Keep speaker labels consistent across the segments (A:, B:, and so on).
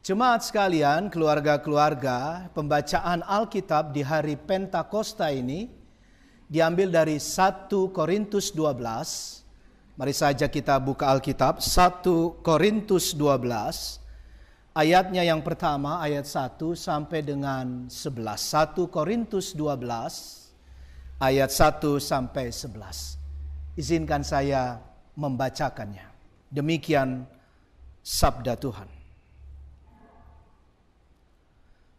A: Jemaat sekalian, keluarga-keluarga, pembacaan Alkitab di hari Pentakosta ini diambil dari 1 Korintus 12. Mari saja kita buka Alkitab 1 Korintus 12 ayatnya yang pertama ayat 1 sampai dengan 11. 1 Korintus 12 ayat 1 sampai 11. Izinkan saya membacakannya. Demikian sabda Tuhan.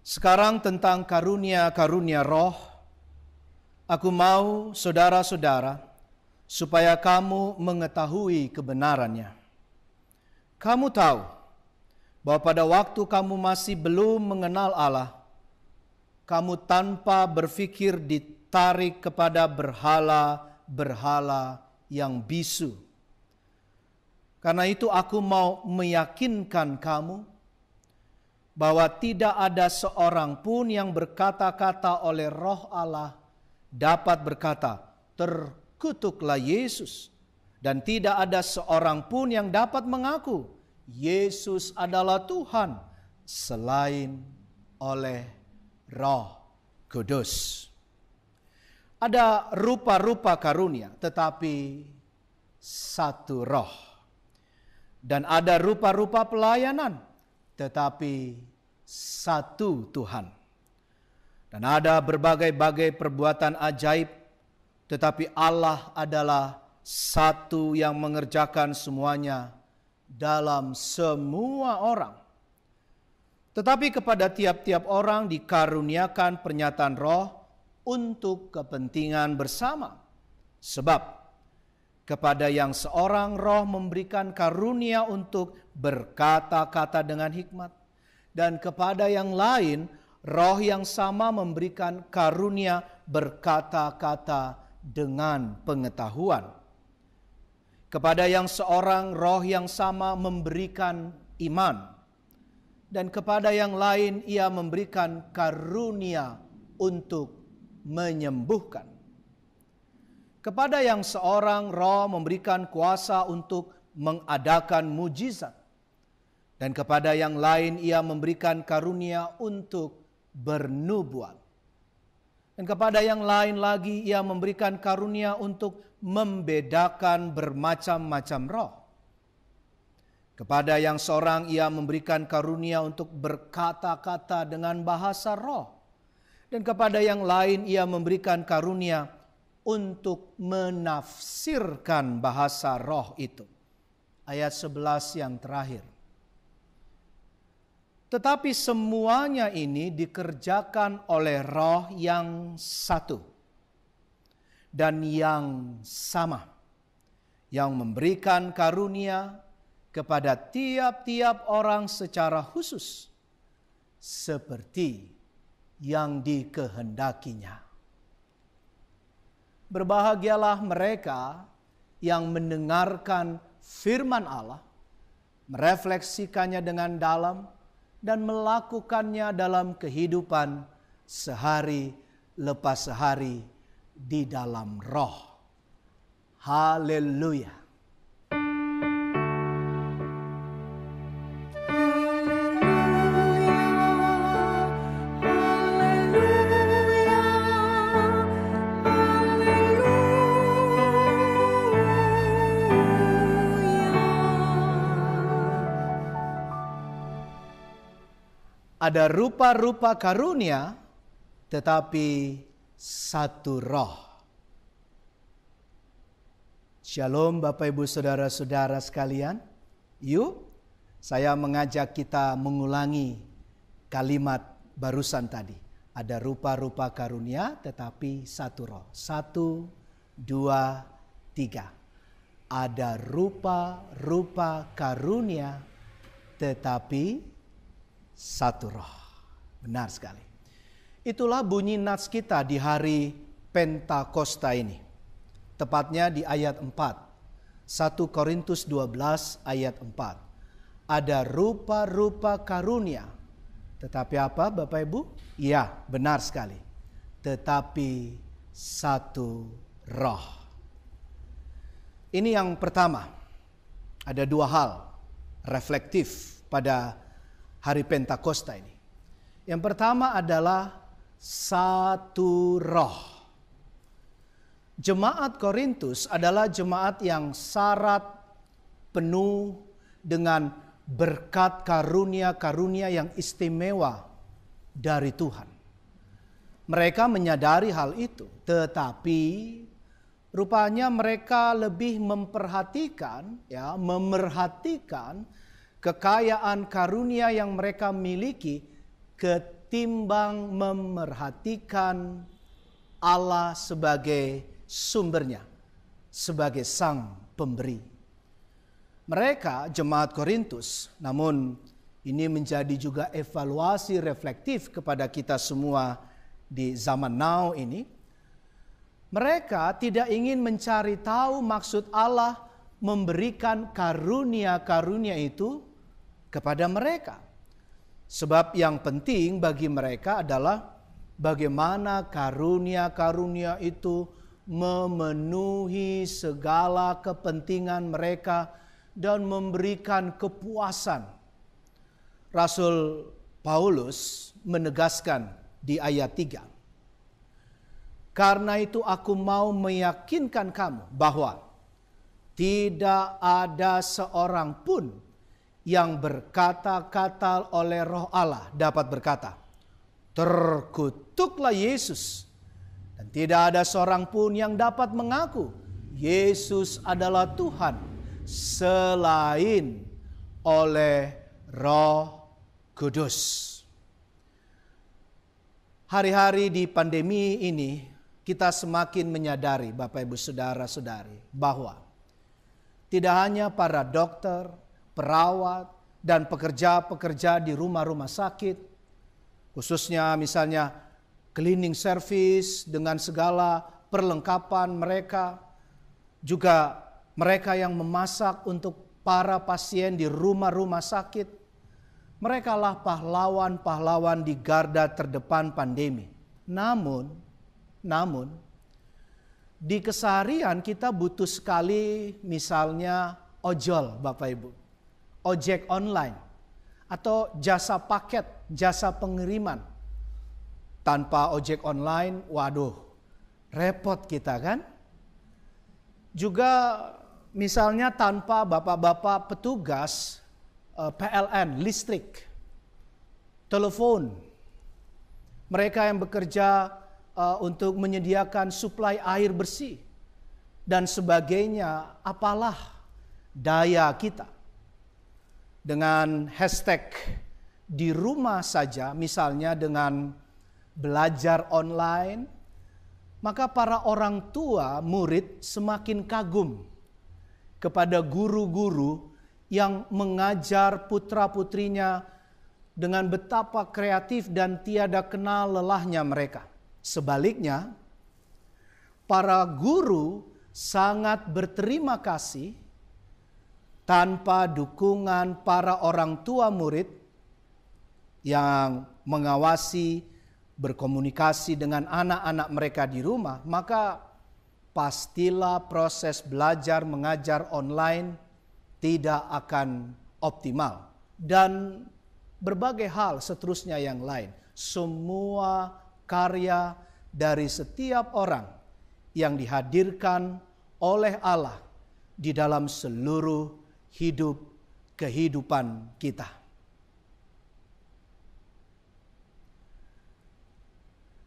A: Sekarang tentang karunia-karunia roh, aku mau saudara-saudara supaya kamu mengetahui kebenarannya. Kamu tahu bahwa pada waktu kamu masih belum mengenal Allah, kamu tanpa berpikir ditarik kepada berhala-berhala yang bisu. Karena itu aku mau meyakinkan kamu bahwa tidak ada seorang pun yang berkata-kata oleh roh Allah dapat berkata, terkutuklah Yesus. Dan tidak ada seorang pun yang dapat mengaku, Yesus adalah Tuhan, selain oleh roh kudus. Ada rupa-rupa karunia, tetapi satu roh. Dan ada rupa-rupa pelayanan, tetapi satu Tuhan. Dan ada berbagai-bagai perbuatan ajaib, tetapi Allah adalah satu yang mengerjakan semuanya dalam semua orang. Tetapi kepada tiap-tiap orang dikaruniakan pernyataan roh untuk kepentingan bersama. Sebab kepada yang seorang roh memberikan karunia untuk berkata-kata dengan hikmat, dan kepada yang lain roh yang sama memberikan karunia berkata-kata dengan pengetahuan. Kepada yang seorang roh yang sama memberikan iman. Dan kepada yang lain ia memberikan karunia untuk menyembuhkan. Kepada yang seorang roh memberikan kuasa untuk mengadakan mujizat dan kepada yang lain ia memberikan karunia untuk bernubuat. Dan kepada yang lain lagi ia memberikan karunia untuk membedakan bermacam-macam roh. Kepada yang seorang ia memberikan karunia untuk berkata-kata dengan bahasa roh. Dan kepada yang lain ia memberikan karunia untuk menafsirkan bahasa roh itu. Ayat 11 yang terakhir. Tetapi semuanya ini dikerjakan oleh roh yang satu dan yang sama. Yang memberikan karunia kepada tiap-tiap orang secara khusus. Seperti yang dikehendakinya. Berbahagialah mereka yang mendengarkan firman Allah, merefleksikannya dengan dalam, dan melakukannya dalam kehidupan sehari lepas sehari di dalam roh. Haleluya. ada rupa-rupa karunia tetapi satu roh. Shalom Bapak Ibu Saudara-saudara sekalian. Yuk saya mengajak kita mengulangi kalimat barusan tadi. Ada rupa-rupa karunia tetapi satu roh. Satu, dua, tiga. Ada rupa-rupa karunia tetapi satu roh. Benar sekali. Itulah bunyi nats kita di hari Pentakosta ini. Tepatnya di ayat 4. 1 Korintus 12 ayat 4. Ada rupa-rupa karunia. Tetapi apa Bapak Ibu? Iya, benar sekali. Tetapi satu roh. Ini yang pertama. Ada dua hal reflektif pada hari Pentakosta ini. Yang pertama adalah satu roh. Jemaat Korintus adalah jemaat yang syarat penuh dengan berkat karunia-karunia yang istimewa dari Tuhan. Mereka menyadari hal itu, tetapi rupanya mereka lebih memperhatikan ya, memerhatikan kekayaan karunia yang mereka miliki ketimbang memerhatikan Allah sebagai sumbernya, sebagai sang pemberi. Mereka jemaat Korintus, namun ini menjadi juga evaluasi reflektif kepada kita semua di zaman now ini. Mereka tidak ingin mencari tahu maksud Allah memberikan karunia-karunia itu kepada mereka. Sebab yang penting bagi mereka adalah bagaimana karunia-karunia itu memenuhi segala kepentingan mereka dan memberikan kepuasan. Rasul Paulus menegaskan di ayat 3. Karena itu aku mau meyakinkan kamu bahwa tidak ada seorang pun yang berkata-kata oleh roh Allah dapat berkata, Terkutuklah Yesus. Dan tidak ada seorang pun yang dapat mengaku Yesus adalah Tuhan selain oleh roh kudus. Hari-hari di pandemi ini kita semakin menyadari Bapak Ibu Saudara-saudari bahwa tidak hanya para dokter, perawat, dan pekerja-pekerja di rumah-rumah sakit, khususnya misalnya cleaning service dengan segala perlengkapan mereka, juga mereka yang memasak untuk para pasien di rumah-rumah sakit, mereka lah pahlawan-pahlawan di garda terdepan pandemi. Namun, namun di keseharian kita butuh sekali misalnya ojol Bapak Ibu ojek online, atau jasa paket, jasa pengiriman. Tanpa ojek online, waduh, repot kita kan? Juga misalnya tanpa bapak-bapak petugas eh, PLN, listrik, telepon, mereka yang bekerja eh, untuk menyediakan suplai air bersih, dan sebagainya, apalah daya kita dengan hashtag di rumah saja, misalnya dengan belajar online, maka para orang tua murid semakin kagum kepada guru-guru yang mengajar putra-putrinya dengan betapa kreatif dan tiada kenal lelahnya mereka. Sebaliknya, para guru sangat berterima kasih tanpa dukungan para orang tua murid yang mengawasi, berkomunikasi dengan anak-anak mereka di rumah, maka pastilah proses belajar mengajar online tidak akan optimal dan berbagai hal seterusnya yang lain. Semua karya dari setiap orang yang dihadirkan oleh Allah di dalam seluruh hidup kehidupan kita.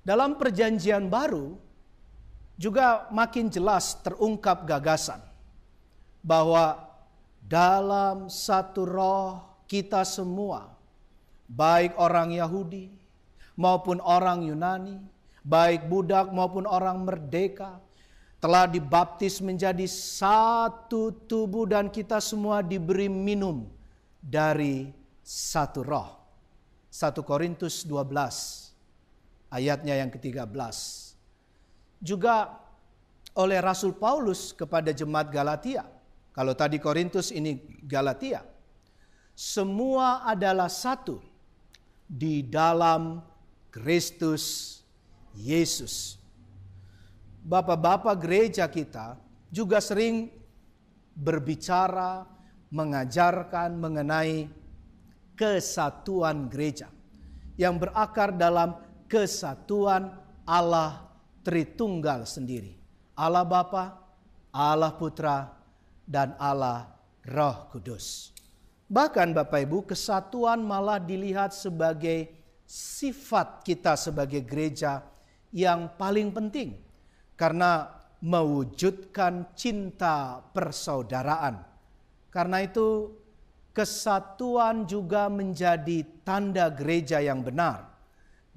A: Dalam Perjanjian Baru juga makin jelas terungkap gagasan bahwa dalam satu roh kita semua, baik orang Yahudi maupun orang Yunani, baik budak maupun orang merdeka, telah dibaptis menjadi satu tubuh dan kita semua diberi minum dari satu roh. 1 Korintus 12 ayatnya yang ke-13. Juga oleh Rasul Paulus kepada jemaat Galatia. Kalau tadi Korintus ini Galatia. Semua adalah satu di dalam Kristus Yesus bapak-bapak gereja kita juga sering berbicara, mengajarkan mengenai kesatuan gereja yang berakar dalam kesatuan Allah Tritunggal sendiri. Allah Bapa, Allah Putra, dan Allah Roh Kudus. Bahkan Bapak Ibu, kesatuan malah dilihat sebagai sifat kita sebagai gereja yang paling penting karena mewujudkan cinta persaudaraan. Karena itu, kesatuan juga menjadi tanda gereja yang benar,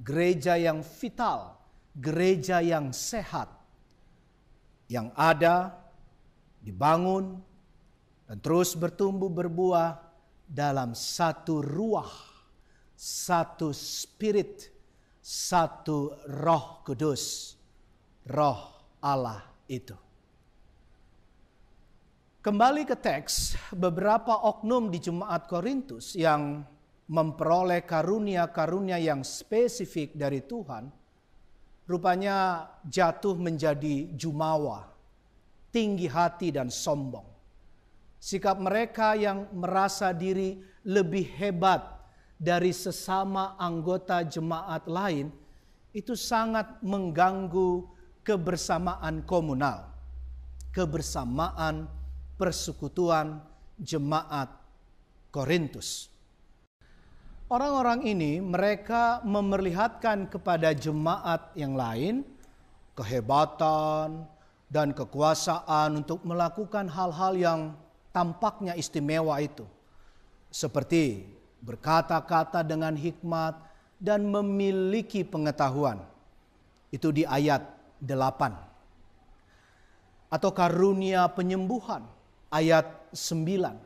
A: gereja yang vital, gereja yang sehat, yang ada, dibangun, dan terus bertumbuh berbuah dalam satu ruah, satu spirit, satu roh kudus roh Allah itu. Kembali ke teks, beberapa oknum di Jemaat Korintus yang memperoleh karunia-karunia yang spesifik dari Tuhan, rupanya jatuh menjadi jumawa, tinggi hati dan sombong. Sikap mereka yang merasa diri lebih hebat dari sesama anggota jemaat lain itu sangat mengganggu kebersamaan komunal, kebersamaan persekutuan jemaat Korintus. Orang-orang ini mereka memerlihatkan kepada jemaat yang lain kehebatan dan kekuasaan untuk melakukan hal-hal yang tampaknya istimewa itu. Seperti berkata-kata dengan hikmat dan memiliki pengetahuan. Itu di ayat 8. Atau karunia penyembuhan ayat 9.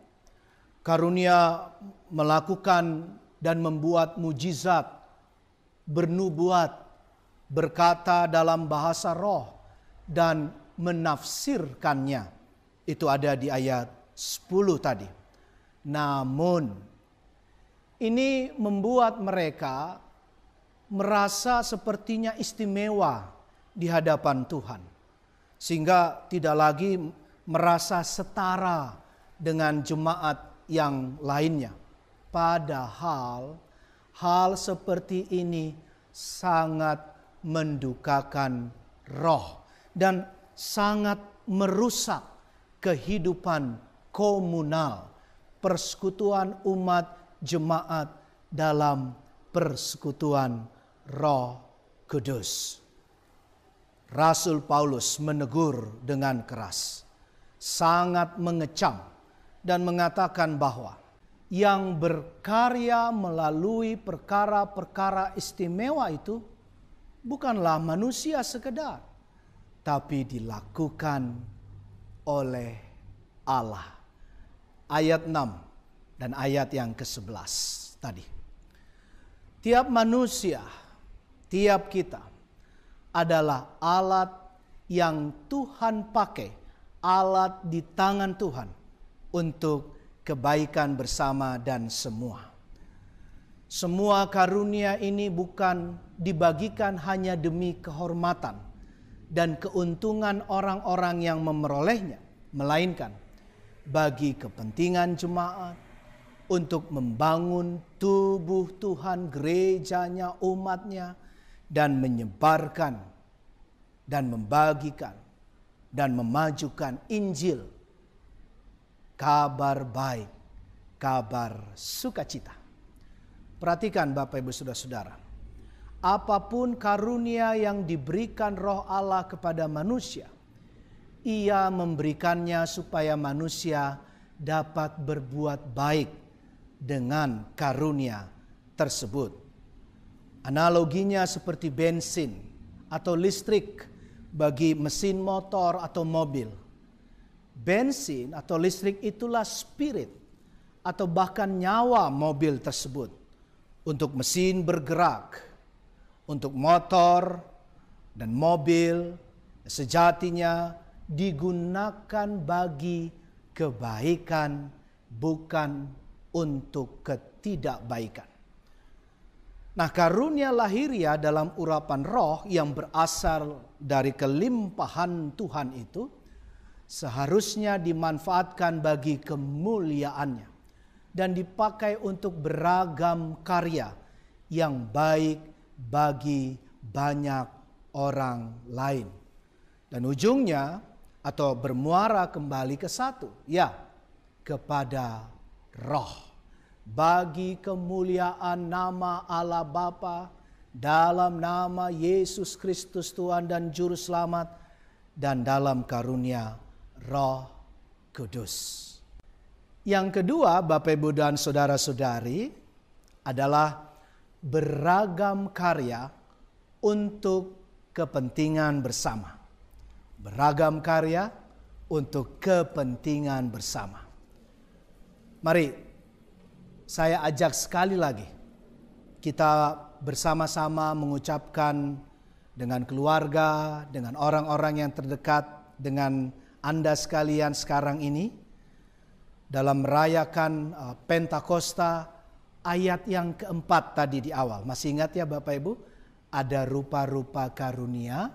A: Karunia melakukan dan membuat mujizat, bernubuat, berkata dalam bahasa roh dan menafsirkannya. Itu ada di ayat 10 tadi. Namun ini membuat mereka merasa sepertinya istimewa di hadapan Tuhan, sehingga tidak lagi merasa setara dengan jemaat yang lainnya. Padahal, hal seperti ini sangat mendukakan roh dan sangat merusak kehidupan komunal, persekutuan umat jemaat dalam persekutuan Roh Kudus. Rasul Paulus menegur dengan keras, sangat mengecam dan mengatakan bahwa yang berkarya melalui perkara-perkara istimewa itu bukanlah manusia sekedar, tapi dilakukan oleh Allah. Ayat 6 dan ayat yang ke-11 tadi. Tiap manusia, tiap kita adalah alat yang Tuhan pakai, alat di tangan Tuhan untuk kebaikan bersama dan semua. Semua karunia ini bukan dibagikan hanya demi kehormatan dan keuntungan orang-orang yang memperolehnya, melainkan bagi kepentingan jemaat untuk membangun tubuh Tuhan, gerejanya, umatnya, dan menyebarkan dan membagikan dan memajukan Injil kabar baik, kabar sukacita. Perhatikan Bapak Ibu Saudara-saudara. Apapun karunia yang diberikan Roh Allah kepada manusia, ia memberikannya supaya manusia dapat berbuat baik dengan karunia tersebut. Analoginya seperti bensin atau listrik bagi mesin motor atau mobil. Bensin atau listrik itulah spirit atau bahkan nyawa mobil tersebut untuk mesin bergerak, untuk motor dan mobil sejatinya digunakan bagi kebaikan bukan untuk ketidakbaikan. Nah karunia lahiria dalam urapan roh yang berasal dari kelimpahan Tuhan itu seharusnya dimanfaatkan bagi kemuliaannya dan dipakai untuk beragam karya yang baik bagi banyak orang lain. Dan ujungnya atau bermuara kembali ke satu, ya kepada roh bagi kemuliaan nama Allah Bapa dalam nama Yesus Kristus Tuhan dan Juru Selamat dan dalam karunia Roh Kudus. Yang kedua, Bapak Ibu dan saudara-saudari, adalah beragam karya untuk kepentingan bersama. Beragam karya untuk kepentingan bersama. Mari saya ajak sekali lagi kita bersama-sama mengucapkan dengan keluarga, dengan orang-orang yang terdekat, dengan Anda sekalian sekarang ini dalam merayakan uh, Pentakosta ayat yang keempat tadi di awal. Masih ingat ya Bapak Ibu? Ada rupa-rupa karunia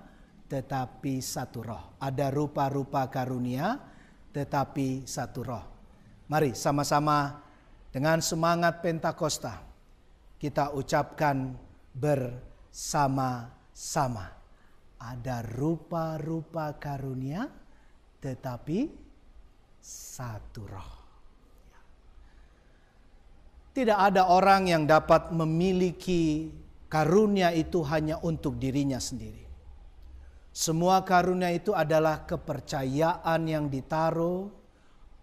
A: tetapi satu roh. Ada rupa-rupa karunia tetapi satu roh. Mari sama-sama dengan semangat Pentakosta, kita ucapkan bersama-sama. Ada rupa-rupa karunia, tetapi satu roh. Tidak ada orang yang dapat memiliki karunia itu hanya untuk dirinya sendiri. Semua karunia itu adalah kepercayaan yang ditaruh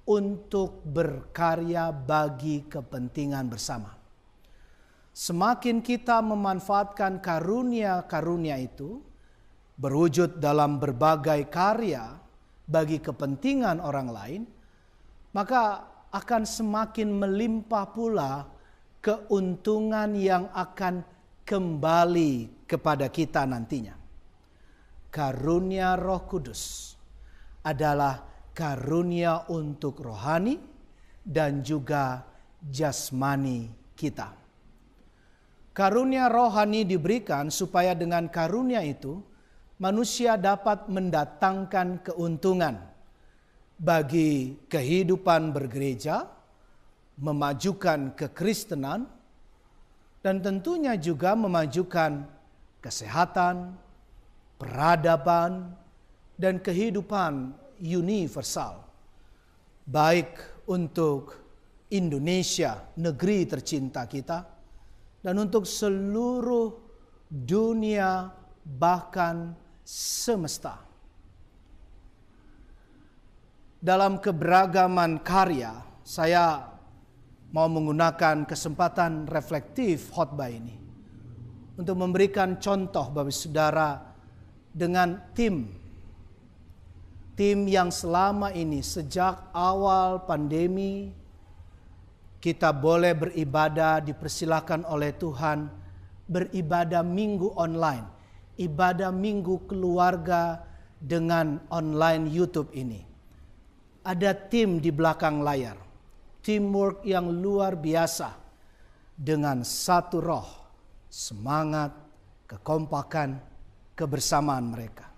A: untuk berkarya bagi kepentingan bersama. Semakin kita memanfaatkan karunia-karunia itu berwujud dalam berbagai karya bagi kepentingan orang lain, maka akan semakin melimpah pula keuntungan yang akan kembali kepada kita nantinya. Karunia Roh Kudus adalah karunia untuk rohani dan juga jasmani kita. Karunia rohani diberikan supaya dengan karunia itu manusia dapat mendatangkan keuntungan bagi kehidupan bergereja, memajukan kekristenan, dan tentunya juga memajukan kesehatan, peradaban, dan kehidupan universal, baik untuk Indonesia, negeri tercinta kita, dan untuk seluruh dunia, bahkan semesta. Dalam keberagaman karya, saya mau menggunakan kesempatan reflektif khotbah ini untuk memberikan contoh bagi saudara dengan tim tim yang selama ini sejak awal pandemi kita boleh beribadah dipersilakan oleh Tuhan beribadah minggu online, ibadah minggu keluarga dengan online YouTube ini. Ada tim di belakang layar, teamwork yang luar biasa dengan satu roh, semangat, kekompakan, kebersamaan mereka.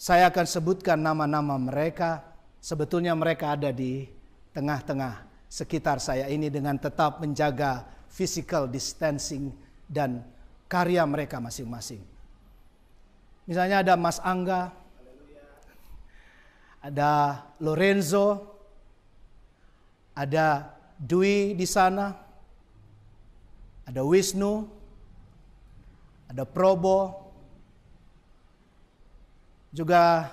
A: Saya akan sebutkan nama-nama mereka. Sebetulnya mereka ada di tengah-tengah sekitar saya ini dengan tetap menjaga physical distancing dan karya mereka masing-masing. Misalnya ada Mas Angga, ada Lorenzo, ada Dwi di sana, ada Wisnu, ada Probo, juga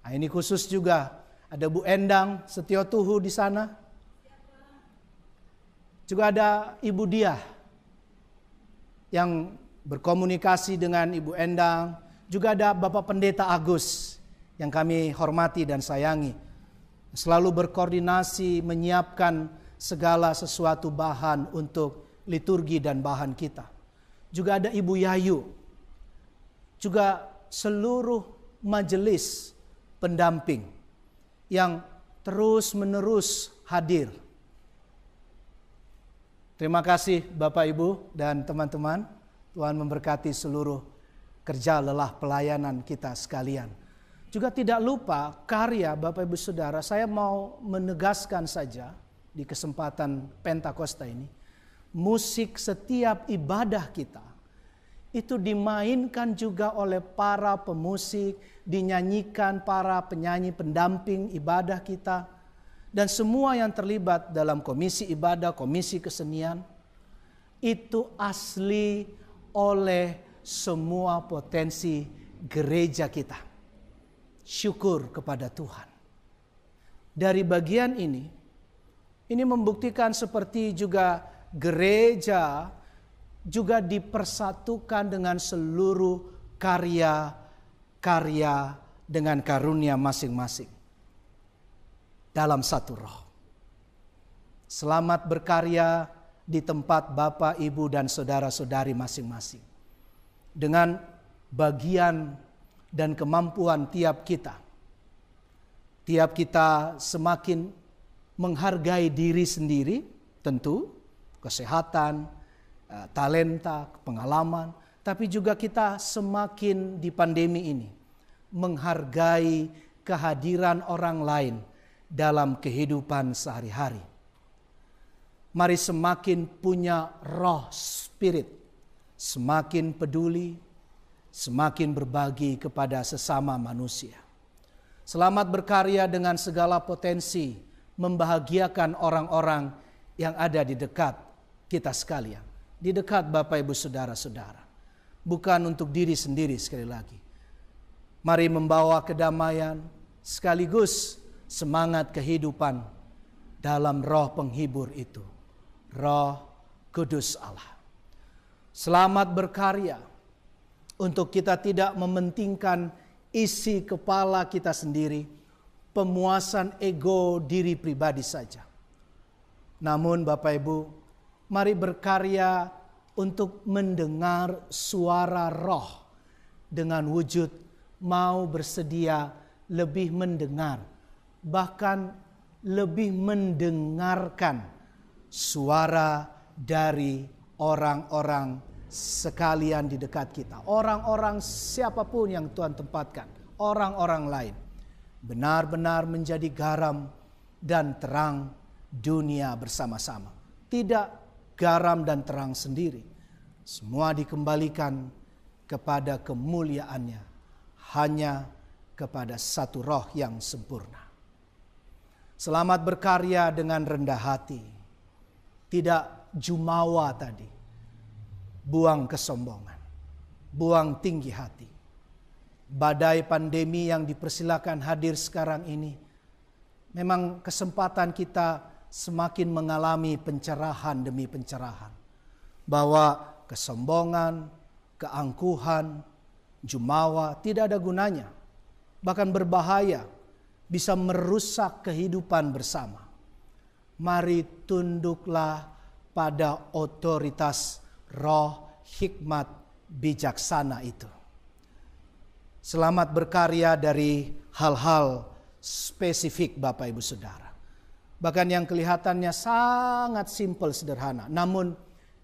A: nah ini khusus juga ada Bu Endang Setio Tuhu di sana. Juga ada Ibu Diah yang berkomunikasi dengan Ibu Endang. Juga ada Bapak Pendeta Agus yang kami hormati dan sayangi. Selalu berkoordinasi menyiapkan segala sesuatu bahan untuk liturgi dan bahan kita. Juga ada Ibu Yayu. Juga seluruh majelis pendamping yang terus-menerus hadir. Terima kasih Bapak Ibu dan teman-teman. Tuhan memberkati seluruh kerja lelah pelayanan kita sekalian. Juga tidak lupa karya Bapak Ibu Saudara, saya mau menegaskan saja di kesempatan Pentakosta ini, musik setiap ibadah kita itu dimainkan juga oleh para pemusik, dinyanyikan para penyanyi pendamping ibadah kita, dan semua yang terlibat dalam komisi ibadah, komisi kesenian, itu asli oleh semua potensi gereja kita. Syukur kepada Tuhan. Dari bagian ini, ini membuktikan seperti juga gereja juga dipersatukan dengan seluruh karya-karya dengan karunia masing-masing dalam satu roh. Selamat berkarya di tempat Bapak, Ibu, dan saudara-saudari masing-masing. Dengan bagian dan kemampuan tiap kita. Tiap kita semakin menghargai diri sendiri, tentu kesehatan, Eh, talenta, pengalaman, tapi juga kita semakin di pandemi ini menghargai kehadiran orang lain dalam kehidupan sehari-hari. Mari semakin punya roh spirit, semakin peduli, semakin berbagi kepada sesama manusia. Selamat berkarya dengan segala potensi membahagiakan orang-orang yang ada di dekat kita sekalian di dekat Bapak Ibu Saudara-saudara. Bukan untuk diri sendiri sekali lagi. Mari membawa kedamaian sekaligus semangat kehidupan dalam roh penghibur itu. Roh kudus Allah. Selamat berkarya untuk kita tidak mementingkan isi kepala kita sendiri, pemuasan ego diri pribadi saja. Namun Bapak Ibu, mari berkarya untuk mendengar suara roh dengan wujud mau bersedia lebih mendengar, bahkan lebih mendengarkan suara dari orang-orang sekalian di dekat kita, orang-orang siapapun yang Tuhan tempatkan, orang-orang lain, benar-benar menjadi garam dan terang dunia bersama-sama, tidak garam dan terang sendiri. Semua dikembalikan kepada kemuliaannya, hanya kepada satu roh yang sempurna. Selamat berkarya dengan rendah hati, tidak jumawa tadi, buang kesombongan, buang tinggi hati. Badai pandemi yang dipersilakan hadir sekarang ini, memang kesempatan kita semakin mengalami pencerahan demi pencerahan. Bahwa kesombongan, keangkuhan, jumawa tidak ada gunanya. Bahkan berbahaya, bisa merusak kehidupan bersama. Mari tunduklah pada otoritas roh hikmat bijaksana itu. Selamat berkarya dari hal-hal spesifik Bapak Ibu Saudara bahkan yang kelihatannya sangat simpel sederhana. Namun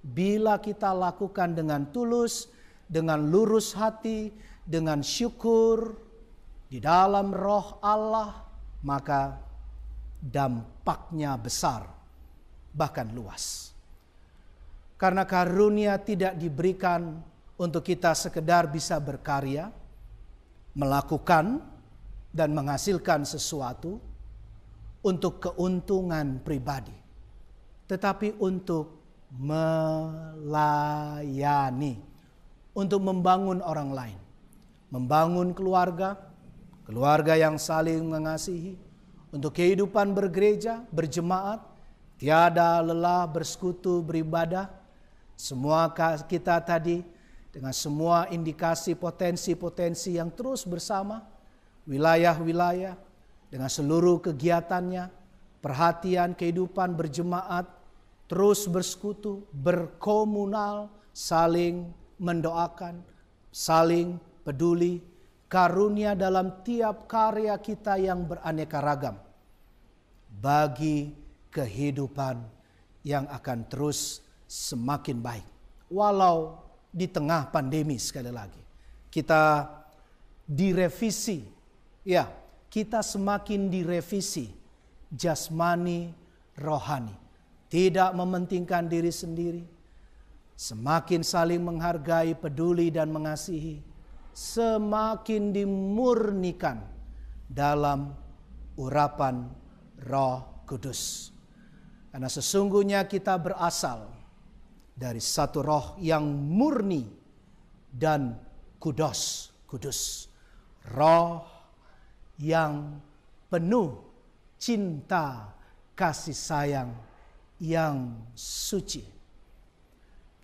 A: bila kita lakukan dengan tulus, dengan lurus hati, dengan syukur di dalam roh Allah, maka dampaknya besar bahkan luas. Karena karunia tidak diberikan untuk kita sekedar bisa berkarya, melakukan dan menghasilkan sesuatu, untuk keuntungan pribadi, tetapi untuk melayani, untuk membangun orang lain, membangun keluarga, keluarga yang saling mengasihi, untuk kehidupan bergereja, berjemaat, tiada lelah bersekutu beribadah. Semua kita tadi dengan semua indikasi potensi-potensi yang terus bersama, wilayah-wilayah, dengan seluruh kegiatannya, perhatian kehidupan berjemaat, terus bersekutu, berkomunal, saling mendoakan, saling peduli, karunia dalam tiap karya kita yang beraneka ragam bagi kehidupan yang akan terus semakin baik. Walau di tengah pandemi sekali lagi. Kita direvisi ya kita semakin direvisi jasmani, rohani. Tidak mementingkan diri sendiri, semakin saling menghargai, peduli dan mengasihi, semakin dimurnikan dalam urapan Roh Kudus. Karena sesungguhnya kita berasal dari satu roh yang murni dan kudus, kudus. Roh yang penuh cinta kasih sayang yang suci.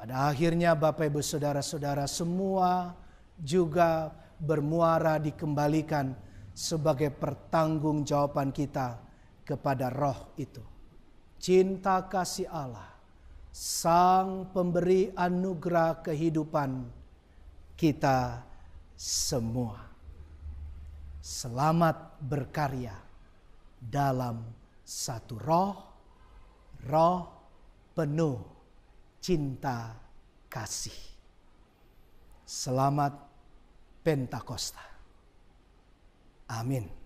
A: Pada akhirnya Bapak Ibu Saudara-saudara semua juga bermuara dikembalikan sebagai pertanggungjawaban kita kepada roh itu. Cinta kasih Allah, sang pemberi anugerah kehidupan kita semua selamat berkarya dalam satu roh, roh penuh cinta kasih. Selamat Pentakosta. Amin.